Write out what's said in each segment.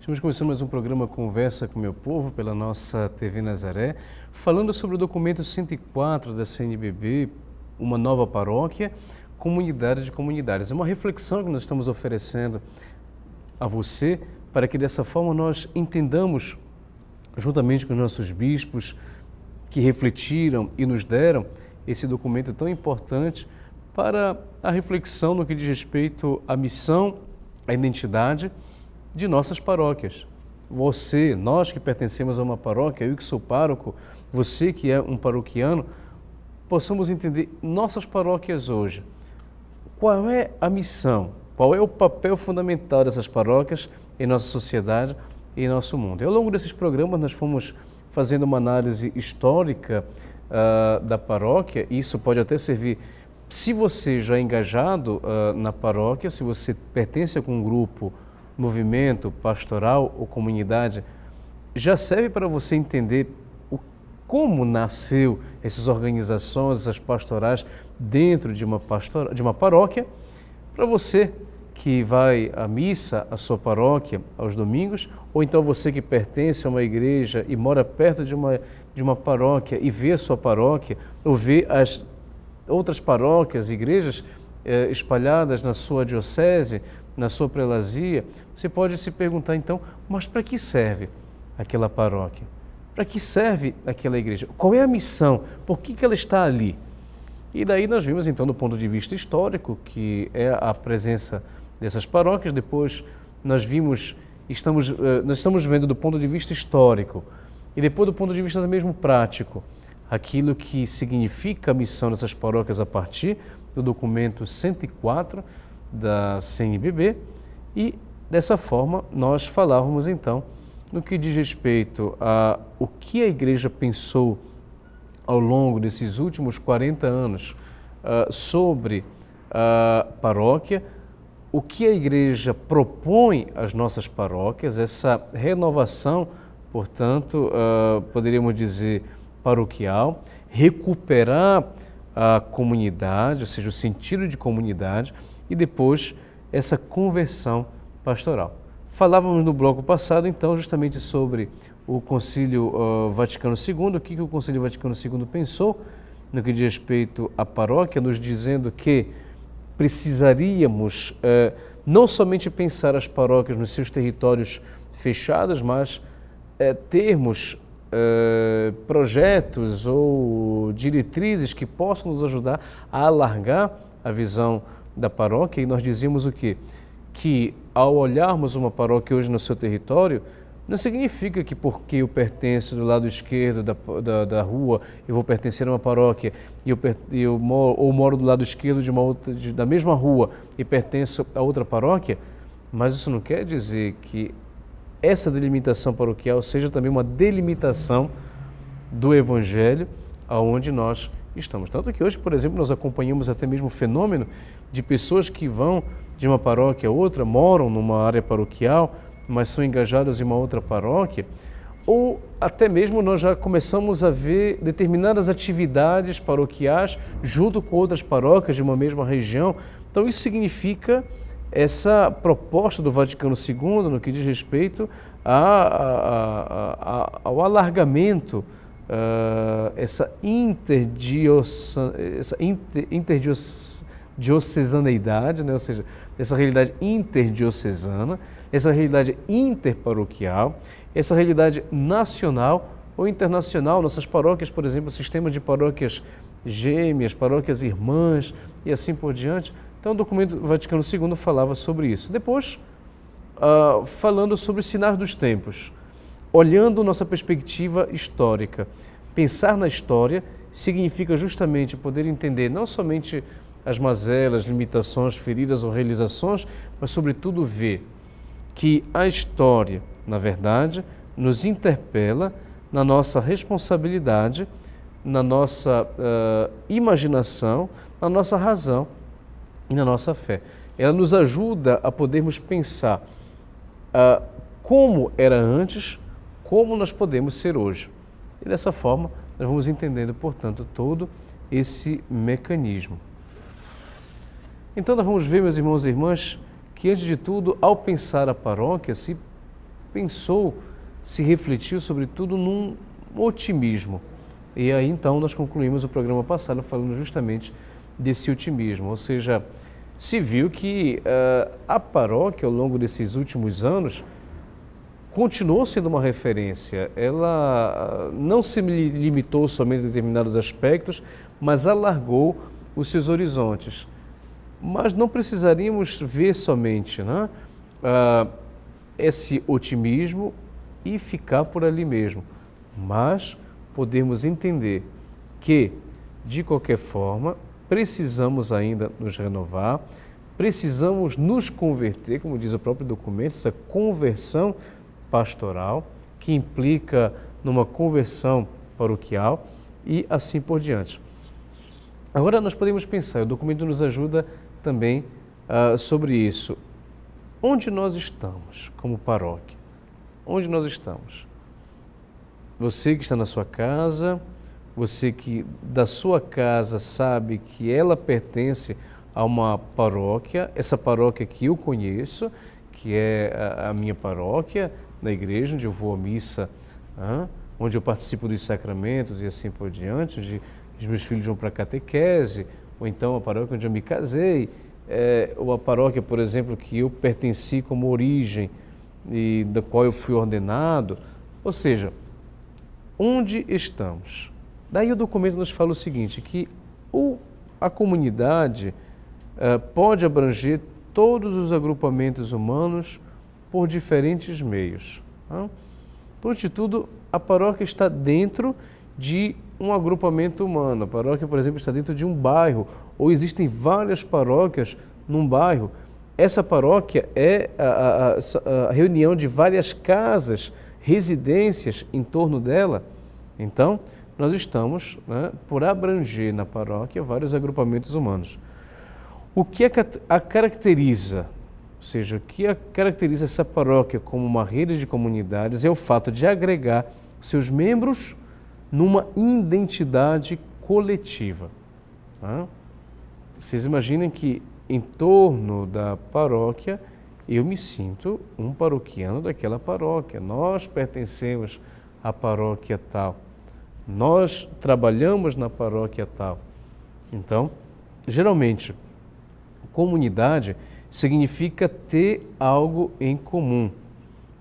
Estamos começando mais um programa Conversa com Meu Povo pela nossa TV Nazaré, falando sobre o documento 104 da CNBB, Uma Nova Paróquia, Comunidade de Comunidades. É uma reflexão que nós estamos oferecendo a você para que dessa forma nós entendamos, juntamente com os nossos bispos que refletiram e nos deram esse documento tão importante para a reflexão no que diz respeito à missão, à identidade de nossas paróquias. Você, nós que pertencemos a uma paróquia, eu que sou pároco, você que é um paroquiano, possamos entender nossas paróquias hoje. Qual é a missão? Qual é o papel fundamental dessas paróquias em nossa sociedade e em nosso mundo? E ao longo desses programas, nós fomos fazendo uma análise histórica uh, da paróquia, e isso pode até servir se você já é engajado uh, na paróquia, se você pertence a algum grupo movimento pastoral ou comunidade, já serve para você entender o, como nasceu essas organizações, essas pastorais dentro de uma, pastora, de uma paróquia, para você que vai à missa, à sua paróquia, aos domingos, ou então você que pertence a uma igreja e mora perto de uma, de uma paróquia e vê a sua paróquia, ou vê as outras paróquias, igrejas eh, espalhadas na sua diocese, na sua prelazia, você pode se perguntar então, mas para que serve aquela paróquia? Para que serve aquela igreja? Qual é a missão? Por que, que ela está ali? E daí nós vimos então do ponto de vista histórico, que é a presença dessas paróquias, depois nós vimos, estamos, eh, nós estamos vendo do ponto de vista histórico e depois do ponto de vista mesmo prático, aquilo que significa a missão dessas paróquias a partir do documento 104 da CNBB e dessa forma nós falávamos então no que diz respeito a o que a igreja pensou ao longo desses últimos 40 anos uh, sobre a paróquia, o que a igreja propõe às nossas paróquias, essa renovação, portanto, uh, poderíamos dizer paroquial, recuperar a comunidade, ou seja, o sentido de comunidade, e depois essa conversão pastoral. Falávamos no bloco passado, então, justamente sobre o Concílio uh, Vaticano II, o que, que o Concílio Vaticano II pensou no que diz respeito à paróquia, nos dizendo que precisaríamos uh, não somente pensar as paróquias nos seus territórios fechados, mas uh, termos eh, projetos ou diretrizes que possam nos ajudar a alargar a visão da paróquia e nós dizíamos o quê? Que ao olharmos uma paróquia hoje no seu território, não significa que porque eu pertenço do lado esquerdo da, da, da rua, eu vou pertencer a uma paróquia, e eu, eu moro, ou moro do lado esquerdo de uma outra, de, da mesma rua e pertenço a outra paróquia, mas isso não quer dizer que essa delimitação paroquial seja também uma delimitação do Evangelho, aonde nós estamos. Tanto que hoje, por exemplo, nós acompanhamos até mesmo o fenômeno de pessoas que vão de uma paróquia a outra, moram numa área paroquial, mas são engajadas em uma outra paróquia, ou até mesmo nós já começamos a ver determinadas atividades paroquiais junto com outras paróquias de uma mesma região. Então, isso significa essa proposta do Vaticano II no que diz respeito a, a, a, ao alargamento ah, essa, essa inter, interdiocesaneidade, né? ou seja, essa realidade interdiocesana, essa realidade interparoquial, essa realidade nacional ou internacional. Nossas paróquias, por exemplo, sistema de paróquias gêmeas, paróquias irmãs e assim por diante. Então, o documento Vaticano II falava sobre isso. Depois, uh, falando sobre os sinais dos tempos olhando nossa perspectiva histórica. Pensar na história significa justamente poder entender não somente as mazelas, limitações, feridas ou realizações, mas, sobretudo, ver que a história, na verdade, nos interpela na nossa responsabilidade, na nossa uh, imaginação, na nossa razão e na nossa fé. Ela nos ajuda a podermos pensar uh, como era antes, como nós podemos ser hoje. E dessa forma, nós vamos entendendo, portanto, todo esse mecanismo. Então, nós vamos ver, meus irmãos e irmãs, que antes de tudo, ao pensar a paróquia, se pensou, se refletiu, sobretudo, num otimismo. E aí, então, nós concluímos o programa passado falando justamente desse otimismo, ou seja, se viu que uh, a paróquia, ao longo desses últimos anos, continuou sendo uma referência. Ela ah, não se limitou somente a determinados aspectos, mas alargou os seus horizontes. Mas não precisaríamos ver somente né, uh, esse otimismo e ficar por ali mesmo, mas podemos entender que, de qualquer forma, precisamos ainda nos renovar, precisamos nos converter, como diz o próprio documento, essa é conversão pastoral, que implica numa conversão paroquial e assim por diante. Agora nós podemos pensar, o documento nos ajuda também uh, sobre isso. Onde nós estamos como paróquia? Onde nós estamos? Você que está na sua casa, você que da sua casa sabe que ela pertence a uma paróquia, essa paróquia que eu conheço, que é a, a minha paróquia, na igreja, onde eu vou à missa, onde eu participo dos sacramentos e assim por diante, onde os meus filhos vão para a catequese, ou então a paróquia onde eu me casei, é, ou a paróquia, por exemplo, que eu pertenci como origem e da qual eu fui ordenado. Ou seja, onde estamos? Daí o documento nos fala o seguinte, que o, a comunidade eh, pode abranger todos os agrupamentos humanos por diferentes meios. Por de tudo, a paróquia está dentro de um agrupamento humano. A paróquia, por exemplo, está dentro de um bairro, ou existem várias paróquias num bairro. Essa paróquia é a, a, a reunião de várias casas, residências em torno dela. Então, nós estamos né, por abranger na paróquia vários agrupamentos humanos. O que é a caracteriza ou seja, o que caracteriza essa paróquia como uma rede de comunidades é o fato de agregar seus membros numa identidade coletiva. Tá? Vocês imaginem que em torno da paróquia eu me sinto um paroquiano daquela paróquia. Nós pertencemos à paróquia tal. Nós trabalhamos na paróquia tal. Então, geralmente, comunidade significa ter algo em comum.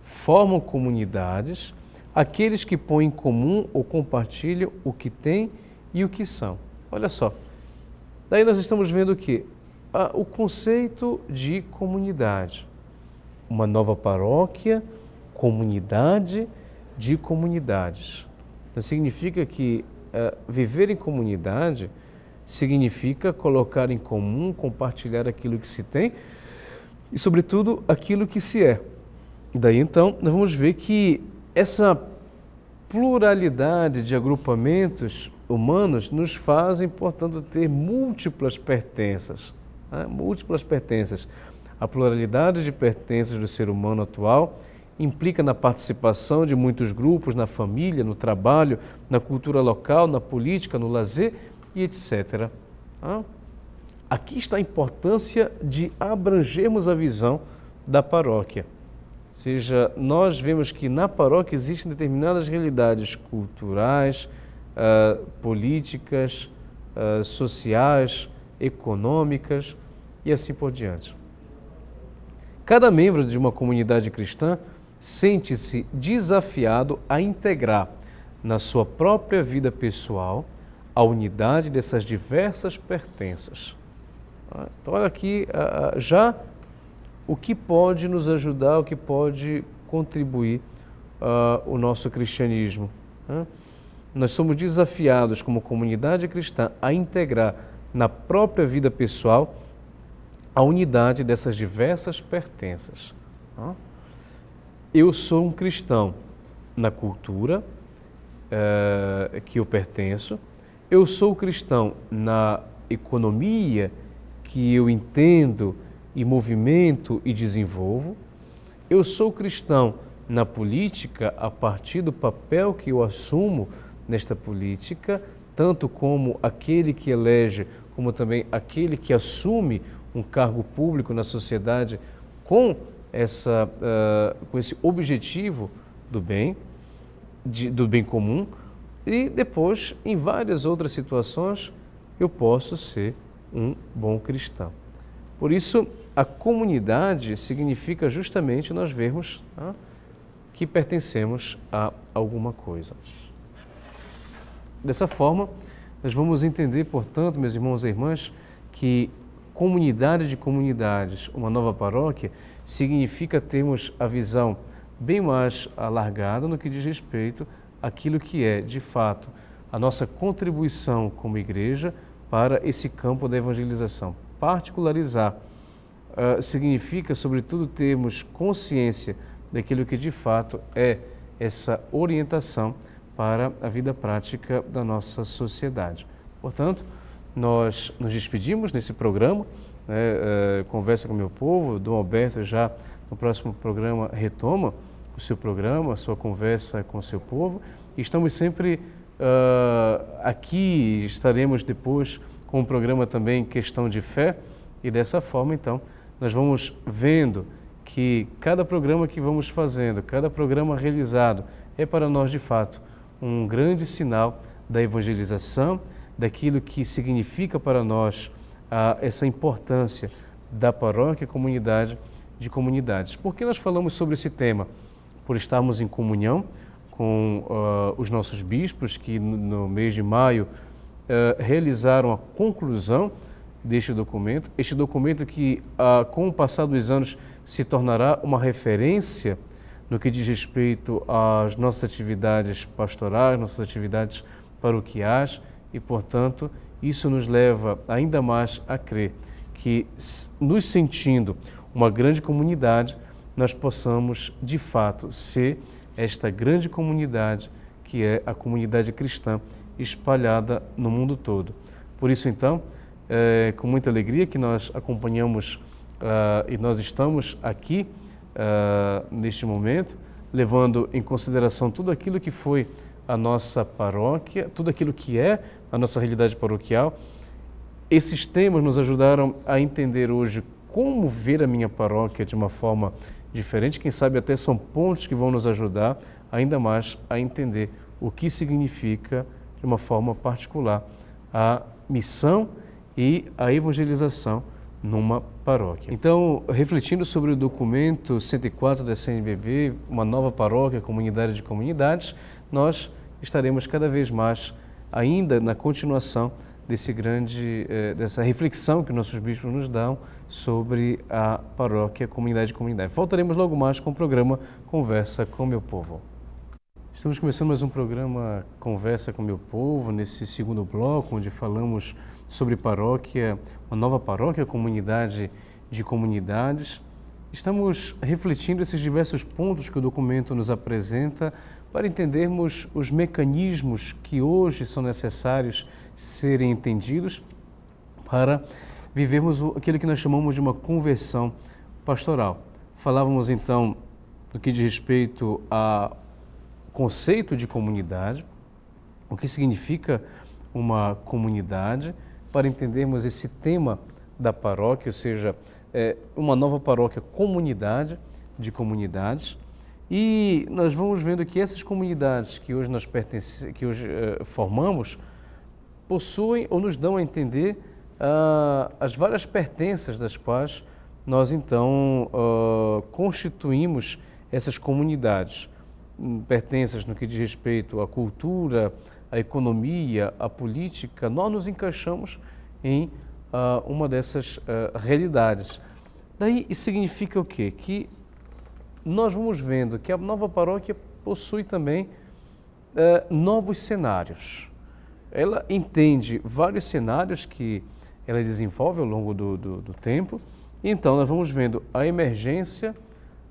Formam comunidades aqueles que põem em comum ou compartilham o que têm e o que são. Olha só. Daí nós estamos vendo que ah, o conceito de comunidade, uma nova paróquia, comunidade de comunidades. Então significa que ah, viver em comunidade significa colocar em comum, compartilhar aquilo que se tem, e, sobretudo, aquilo que se é. Daí então, nós vamos ver que essa pluralidade de agrupamentos humanos nos faz, portanto, ter múltiplas pertenças. Né? Múltiplas pertenças. A pluralidade de pertenças do ser humano atual implica na participação de muitos grupos, na família, no trabalho, na cultura local, na política, no lazer e etc. Né? Aqui está a importância de abrangermos a visão da paróquia. Ou seja, nós vemos que na paróquia existem determinadas realidades culturais, uh, políticas, uh, sociais, econômicas e assim por diante. Cada membro de uma comunidade cristã sente-se desafiado a integrar na sua própria vida pessoal a unidade dessas diversas pertenças. Então, olha aqui já o que pode nos ajudar, o que pode contribuir ah, o nosso cristianismo. Nós somos desafiados como comunidade cristã a integrar na própria vida pessoal a unidade dessas diversas pertenças. Eu sou um cristão na cultura eh, que eu pertenço, eu sou cristão na economia que eu entendo e movimento e desenvolvo. Eu sou cristão na política a partir do papel que eu assumo nesta política, tanto como aquele que elege, como também aquele que assume um cargo público na sociedade com, essa, uh, com esse objetivo do bem, de, do bem comum, e depois, em várias outras situações, eu posso ser um bom cristão. Por isso, a comunidade significa justamente nós vermos tá, que pertencemos a alguma coisa. Dessa forma, nós vamos entender, portanto, meus irmãos e irmãs, que comunidade de comunidades, uma nova paróquia, significa termos a visão bem mais alargada no que diz respeito àquilo que é, de fato, a nossa contribuição como igreja para esse campo da evangelização. Particularizar uh, significa, sobretudo, termos consciência daquilo que de fato é essa orientação para a vida prática da nossa sociedade. Portanto, nós nos despedimos nesse programa, né, uh, Conversa com o Meu Povo, Dom Alberto já no próximo programa retoma o seu programa, a sua conversa com o seu povo. E estamos sempre Uh, aqui estaremos depois com um programa também Questão de Fé e dessa forma, então, nós vamos vendo que cada programa que vamos fazendo, cada programa realizado, é para nós de fato um grande sinal da evangelização, daquilo que significa para nós ah, essa importância da paróquia, comunidade de comunidades. Por que nós falamos sobre esse tema? Por estarmos em comunhão, com uh, os nossos bispos, que no, no mês de maio uh, realizaram a conclusão deste documento. Este documento que, uh, com o passar dos anos, se tornará uma referência no que diz respeito às nossas atividades pastorais, nossas atividades paroquiais e, portanto, isso nos leva ainda mais a crer que, nos sentindo uma grande comunidade, nós possamos de fato ser esta grande comunidade que é a comunidade cristã espalhada no mundo todo. Por isso, então, é com muita alegria que nós acompanhamos uh, e nós estamos aqui uh, neste momento, levando em consideração tudo aquilo que foi a nossa paróquia, tudo aquilo que é a nossa realidade paroquial. Esses temas nos ajudaram a entender hoje como ver a minha paróquia de uma forma diferente, quem sabe até são pontos que vão nos ajudar ainda mais a entender o que significa, de uma forma particular, a missão e a evangelização numa paróquia. Então, refletindo sobre o documento 104 da CNBB, uma nova paróquia, comunidade de comunidades, nós estaremos cada vez mais ainda na continuação desse grande eh, dessa reflexão que nossos bispos nos dão sobre a paróquia Comunidade Comunidade. Voltaremos logo mais com o programa Conversa com Meu Povo. Estamos começando mais um programa Conversa com Meu Povo, nesse segundo bloco, onde falamos sobre paróquia, uma nova paróquia, comunidade de comunidades. Estamos refletindo esses diversos pontos que o documento nos apresenta para entendermos os mecanismos que hoje são necessários serem entendidos para vivermos aquilo que nós chamamos de uma conversão pastoral. Falávamos então do que diz respeito ao conceito de comunidade, o que significa uma comunidade, para entendermos esse tema da paróquia, ou seja, é uma nova paróquia comunidade de comunidades. E nós vamos vendo que essas comunidades que hoje nós pertence, que hoje eh, formamos possuem ou nos dão a entender ah, as várias pertenças das quais nós então ah, constituímos essas comunidades. Hum, pertenças no que diz respeito à cultura, à economia, à política, nós nos encaixamos em ah, uma dessas ah, realidades. Daí isso significa o quê? Que nós vamos vendo que a nova paróquia possui também novos cenários ela entende vários cenários que ela desenvolve ao longo do, do, do tempo. Então, nós vamos vendo a emergência,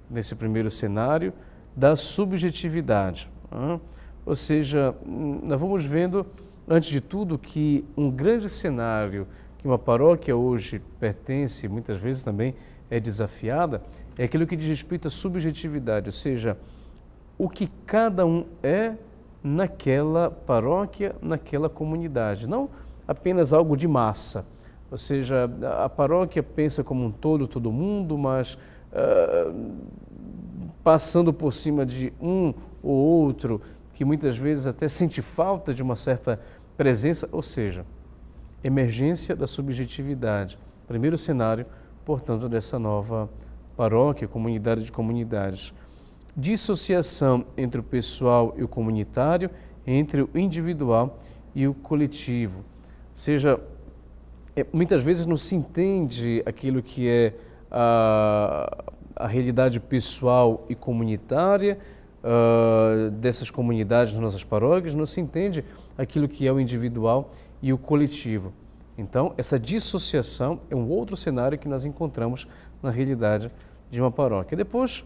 nesse primeiro cenário, da subjetividade. Né? Ou seja, nós vamos vendo, antes de tudo, que um grande cenário que uma paróquia hoje pertence, muitas vezes também é desafiada, é aquilo que diz respeito à subjetividade, ou seja, o que cada um é naquela paróquia, naquela comunidade, não apenas algo de massa ou seja, a paróquia pensa como um todo, todo mundo, mas uh, passando por cima de um ou outro, que muitas vezes até sente falta de uma certa presença, ou seja, emergência da subjetividade. Primeiro cenário, portanto, dessa nova paróquia, comunidade de comunidades. Dissociação entre o pessoal e o comunitário, entre o individual e o coletivo. Seja é, muitas vezes não se entende aquilo que é a, a realidade pessoal e comunitária uh, dessas comunidades, das nossas paróquias, não se entende aquilo que é o individual e o coletivo. Então, essa dissociação é um outro cenário que nós encontramos na realidade de uma paróquia. Depois,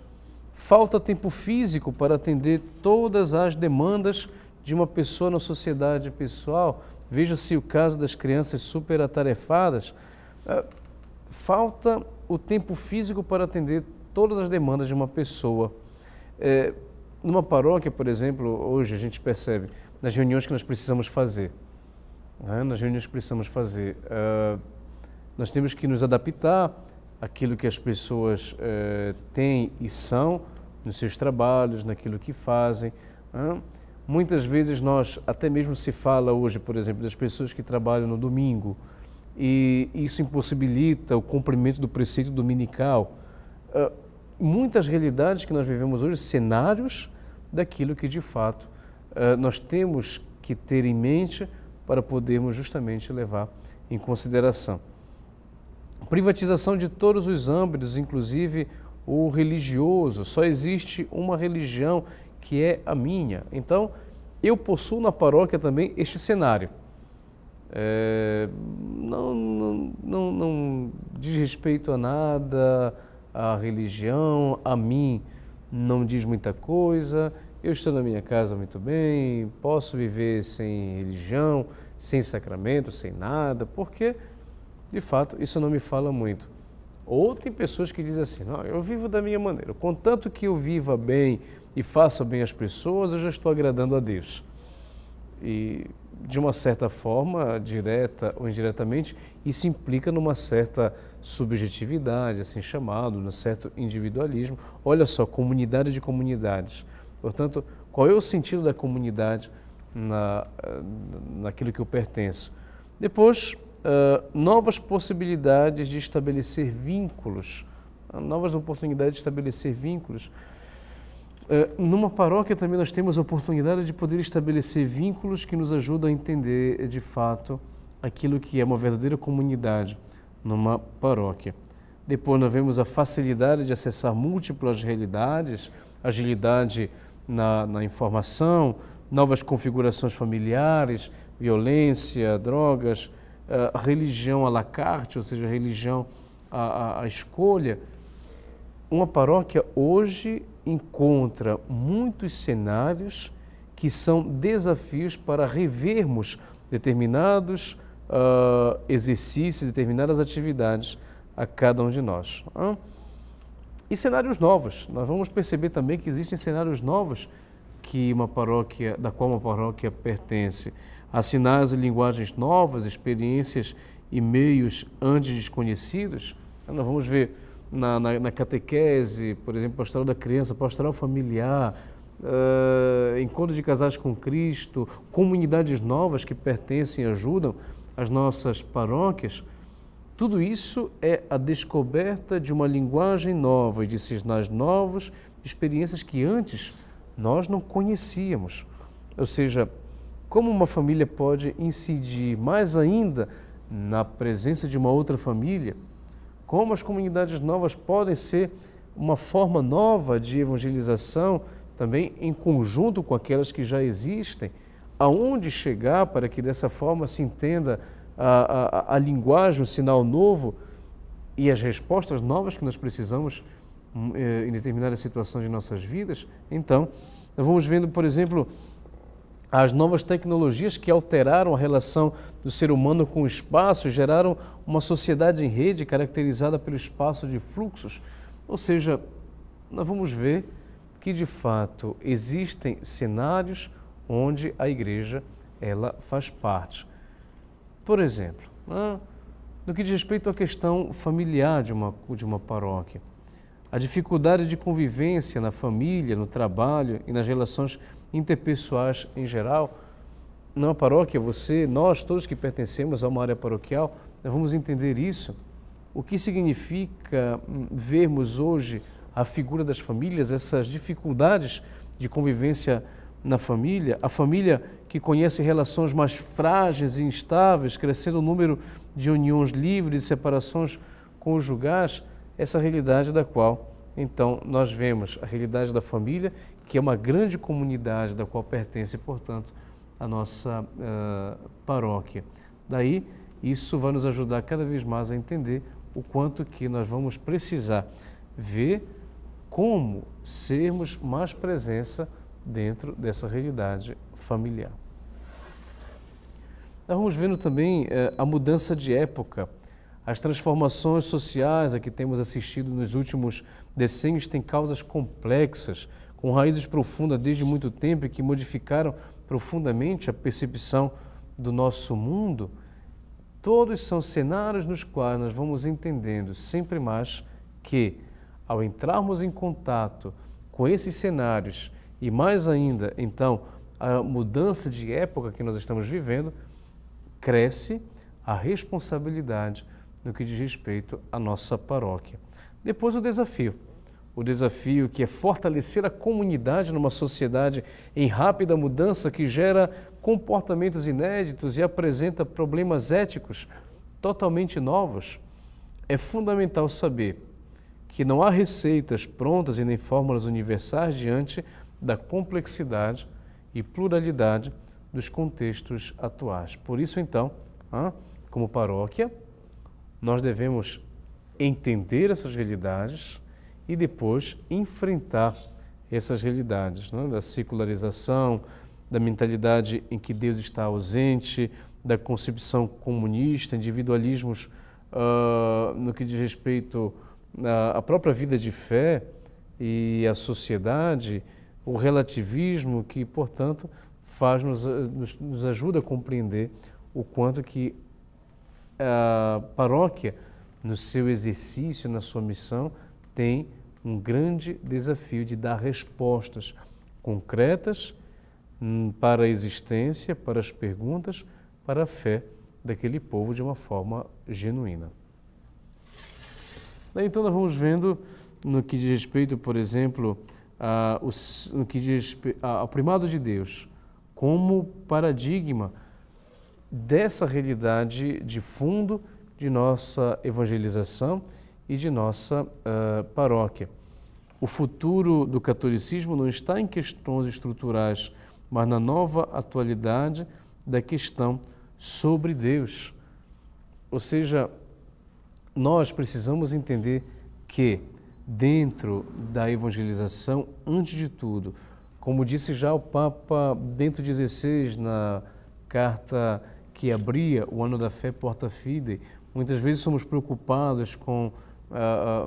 falta tempo físico para atender todas as demandas de uma pessoa na sociedade pessoal, Veja-se o caso das crianças superatarefadas. Ah, falta o tempo físico para atender todas as demandas de uma pessoa. É, numa paróquia, por exemplo, hoje a gente percebe nas reuniões que nós precisamos fazer, né? nas reuniões que precisamos fazer, ah, nós temos que nos adaptar àquilo que as pessoas eh, têm e são nos seus trabalhos, naquilo que fazem. Né? Muitas vezes nós, até mesmo se fala hoje, por exemplo, das pessoas que trabalham no domingo e isso impossibilita o cumprimento do preceito dominical. Ah, muitas realidades que nós vivemos hoje, cenários daquilo que de fato ah, nós temos que ter em mente para podermos justamente levar em consideração. Privatização de todos os âmbitos, inclusive o religioso. Só existe uma religião que é a minha. Então, eu possuo na paróquia também este cenário. É, não, não, não, não diz respeito a nada, a religião, a mim não diz muita coisa. Eu estou na minha casa muito bem, posso viver sem religião, sem sacramento, sem nada, porque de fato isso não me fala muito. Ou tem pessoas que dizem assim: não, eu vivo da minha maneira, contanto que eu viva bem e faça bem as pessoas, eu já estou agradando a Deus. E, de uma certa forma, direta ou indiretamente, isso implica numa certa subjetividade, assim chamado, num certo individualismo. Olha só, comunidade de comunidades. Portanto, qual é o sentido da comunidade na, eh, naquilo que eu pertenço? Depois, novas possibilidades de estabelecer vínculos, novas oportunidades de estabelecer vínculos. Uh, numa paróquia também nós temos a oportunidade de poder estabelecer vínculos que nos ajudam a entender de fato aquilo que é uma verdadeira comunidade numa paróquia. Depois nós vemos a facilidade de acessar múltiplas realidades, agilidade na, na informação, novas configurações familiares, violência, drogas, eh, religião à la carte, ou seja, religião à, à, à escolha, uma paróquia hoje encontra muitos cenários que são desafios para revermos determinados uh, exercícios, determinadas atividades a cada um de nós. Hein? E cenários novos. Nós vamos perceber também que existem cenários novos que uma paróquia, da qual uma paróquia pertence sinais e linguagens novas, experiências e meios antes desconhecidos. Nós vamos ver na, na, na catequese, por exemplo, pastoral da criança, pastoral familiar, uh, encontro de casais com Cristo, comunidades novas que pertencem e ajudam as nossas paróquias. Tudo isso é a descoberta de uma linguagem nova, de sinais novos, experiências que antes nós não conhecíamos. Ou seja, como uma família pode incidir mais ainda na presença de uma outra família? Como as comunidades novas podem ser uma forma nova de evangelização, também em conjunto com aquelas que já existem? Aonde chegar para que dessa forma se entenda a, a, a linguagem, o sinal novo e as respostas novas que nós precisamos hum, eh, em determinadas situações de nossas vidas? Então, nós vamos vendo, por exemplo, as novas tecnologias que alteraram a relação do ser humano com o espaço geraram uma sociedade em rede caracterizada pelo espaço de fluxos. Ou seja, nós vamos ver que de fato existem cenários onde a igreja ela faz parte. Por exemplo, né, no que diz respeito à questão familiar de uma, de uma paróquia, a dificuldade de convivência na família, no trabalho e nas relações interpessoais em geral, na paróquia, você, nós todos que pertencemos a uma área paroquial, vamos entender isso. O que significa hum, vermos hoje a figura das famílias, essas dificuldades de convivência na família, a família que conhece relações mais frágeis e instáveis, crescendo o número de uniões livres e separações conjugais, essa realidade da qual então nós vemos a realidade da família que é uma grande comunidade da qual pertence, portanto, a nossa uh, paróquia. Daí, isso vai nos ajudar cada vez mais a entender o quanto que nós vamos precisar ver como sermos mais presença dentro dessa realidade familiar. Nós vamos vendo também eh, a mudança de época, as transformações sociais a que temos assistido nos últimos decênios têm causas complexas, com raízes profundas desde muito tempo e que modificaram profundamente a percepção do nosso mundo, todos são cenários nos quais nós vamos entendendo sempre mais que, ao entrarmos em contato com esses cenários e mais ainda, então, a mudança de época que nós estamos vivendo, cresce a responsabilidade no que diz respeito à nossa paróquia. Depois o desafio o desafio que é fortalecer a comunidade numa sociedade em rápida mudança que gera comportamentos inéditos e apresenta problemas éticos totalmente novos, é fundamental saber que não há receitas prontas e nem fórmulas universais diante da complexidade e pluralidade dos contextos atuais. Por isso, então, como paróquia, nós devemos entender essas realidades e depois enfrentar essas realidades né? da secularização, da mentalidade em que Deus está ausente, da concepção comunista, individualismos uh, no que diz respeito à, própria vida de fé e à sociedade, o relativismo que, portanto, faz nos, nos, nos ajuda a compreender o quanto que a paróquia, no seu exercício, na sua missão, tem um grande desafio de dar respostas concretas hum, para a existência, para as perguntas, para a fé daquele povo de uma forma genuína. Daí, então nós vamos vendo no que diz respeito, por exemplo, a, no que diz ao primado de Deus como paradigma dessa realidade de fundo de nossa evangelização e de nossa uh, paróquia. O futuro do catolicismo não está em questões estruturais, mas na nova atualidade da questão sobre Deus. Ou seja, nós precisamos entender que, dentro da evangelização, antes de tudo, como disse já o Papa Bento XVI na carta que abria o ano da fé Porta Fide, muitas vezes somos preocupados com ah,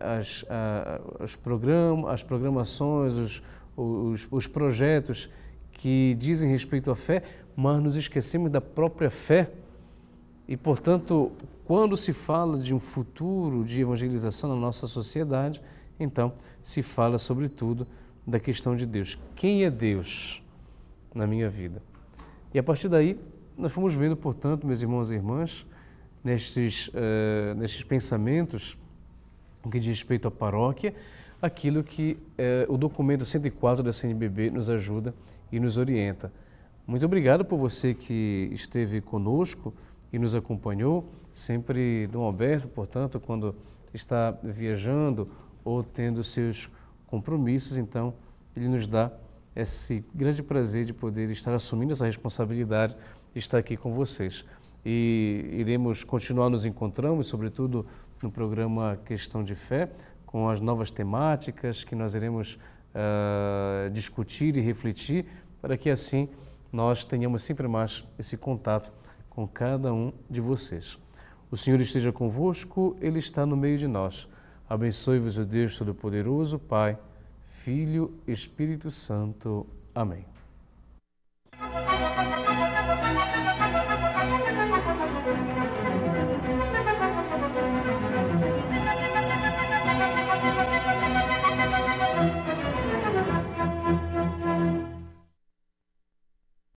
ah, as, ah, os programas, as programações, os, os, os projetos que dizem respeito à fé, mas nos esquecemos da própria fé. E, portanto, quando se fala de um futuro de evangelização na nossa sociedade, então se fala, sobretudo, da questão de Deus. Quem é Deus na minha vida? E a partir daí, nós fomos vendo, portanto, meus irmãos e irmãs, nestes, uh, nestes pensamentos, no que diz respeito à paróquia, aquilo que uh, o documento 104 da CNBB nos ajuda e nos orienta. Muito obrigado por você que esteve conosco e nos acompanhou, sempre Dom Alberto, portanto, quando está viajando ou tendo seus compromissos, então ele nos dá esse grande prazer de poder estar assumindo essa responsabilidade e estar aqui com vocês e iremos continuar nos encontrando, sobretudo no programa Questão de Fé, com as novas temáticas que nós iremos uh, discutir e refletir, para que assim nós tenhamos sempre mais esse contato com cada um de vocês. O Senhor esteja convosco, Ele está no meio de nós. Abençoe-vos o Deus Todo-Poderoso, Pai, Filho, Espírito Santo. Amém.